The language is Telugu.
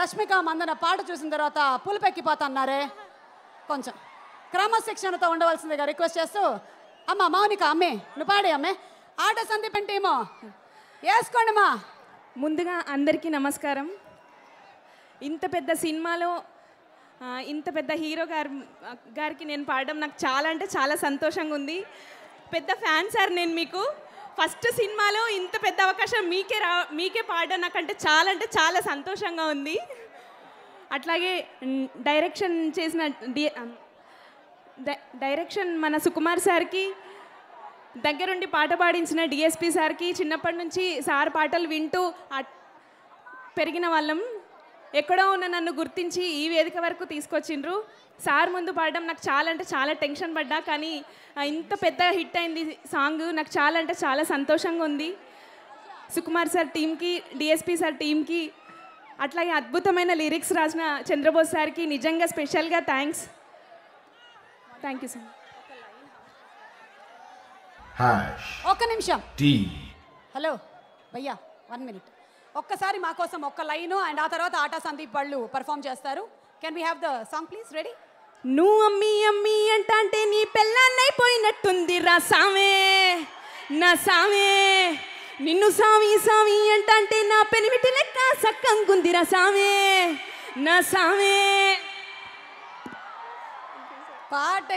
రష్మిక మందన పాట చూసిన తర్వాత అన్నారే కొంచెం క్రమశిక్షణతో ఉండవలసిందిగా రిక్వెస్ట్ చేస్తూ అమ్మ మౌనిక అమ్మే నువ్వు పాడే అమ్మే ఆట ఏమో వేసుకోండి అమ్మా ముందుగా అందరికీ నమస్కారం ఇంత పెద్ద సినిమాలో ఇంత పెద్ద హీరో గారు గారికి నేను పాడడం నాకు చాలా అంటే చాలా సంతోషంగా ఉంది పెద్ద ఫ్యాన్ సార్ నేను మీకు ఫస్ట్ సినిమాలో ఇంత పెద్ద అవకాశం మీకే రా మీకే పాడడం నాకంటే చాలా అంటే చాలా సంతోషంగా ఉంది అట్లాగే డైరెక్షన్ చేసిన డైరెక్షన్ మన సుకుమార్ సార్కి దగ్గరుండి పాట పాడించిన డిఎస్పి సార్కి చిన్నప్పటి నుంచి సార్ పాటలు వింటూ పెరిగిన వాళ్ళం ఎక్కడో ఉన్న నన్ను గుర్తించి ఈ వేదిక వరకు తీసుకొచ్చిండ్రు సార్ ముందు పాడడం నాకు చాలా అంటే చాలా టెన్షన్ పడ్డా కానీ ఇంత పెద్ద హిట్ అయింది సాంగ్ నాకు చాలా అంటే చాలా సంతోషంగా ఉంది సుకుమార్ సార్ టీంకి డిఎస్పి సార్ టీంకి అట్లాగే అద్భుతమైన లిరిక్స్ రాసిన చంద్రబోస్ సార్కి నిజంగా స్పెషల్గా థ్యాంక్స్ థ్యాంక్ యూ సార్ ఒక నిమిషం హలో భయ్యా వన్ మినిట్ ఒక్కసారి మా కోసం ఒక్క లైను అండ్ ఆ తర్వాత ఆటా సందీప్ వాళ్ళు పర్ఫామ్ చేస్తారు can we have the song please ready నువ్వు అమ్మి అమ్మి అంటే నీ పెళ్ళాన్నైపోయినట్టుంది రా సామే నా సామే నిన్ను సామి సామి అంటే నా పెనిమిటి లెక్క సక్కంగుంది రా సామే నా సామే పాట